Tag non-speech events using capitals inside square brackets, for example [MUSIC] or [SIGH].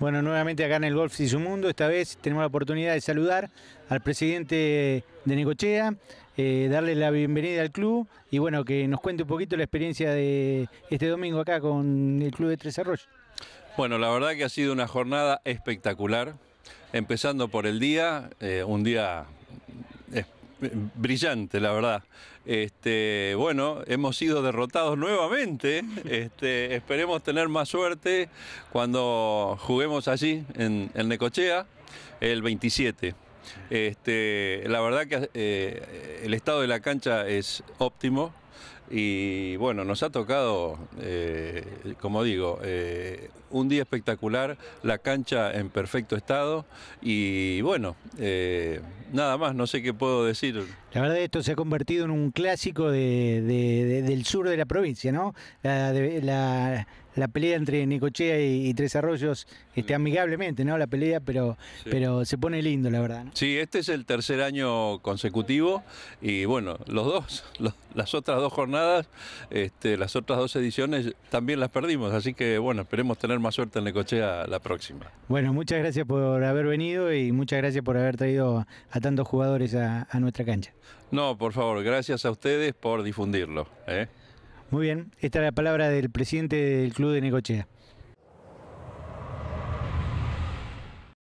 Bueno, nuevamente acá en el Golf y su mundo, esta vez tenemos la oportunidad de saludar al presidente de Negochea, eh, darle la bienvenida al club y bueno, que nos cuente un poquito la experiencia de este domingo acá con el club de Tres Arroyos. Bueno, la verdad que ha sido una jornada espectacular, empezando por el día, eh, un día brillante, la verdad. Este, bueno, hemos sido derrotados nuevamente. Este, esperemos tener más suerte cuando juguemos allí en, Necochea el 27. Este, la verdad que eh, el estado de la cancha es óptimo. Y bueno, nos ha tocado, eh, como digo, eh, un día espectacular, la cancha en perfecto estado y bueno, eh, nada más, no sé qué puedo decir. La verdad esto se ha convertido en un clásico del sur de la provincia, ¿no? La, pelea entre Nicochea y, Tres Arroyos, este, amigablemente, ¿no? La pelea, pero, pero se pone lindo, la verdad. Sí, este es el tercer año consecutivo y bueno, los dos, [LAUGHS] las otras dos jornadas, este, las otras dos ediciones también las perdimos, así que bueno, esperemos tener más suerte en Necochea la próxima. Bueno, muchas gracias por haber venido y muchas gracias por haber traído a tantos jugadores a, nuestra cancha. No, por favor, gracias a ustedes por difundirlo. ¿eh? Muy bien, esta es la palabra del presidente del Club de Necochea.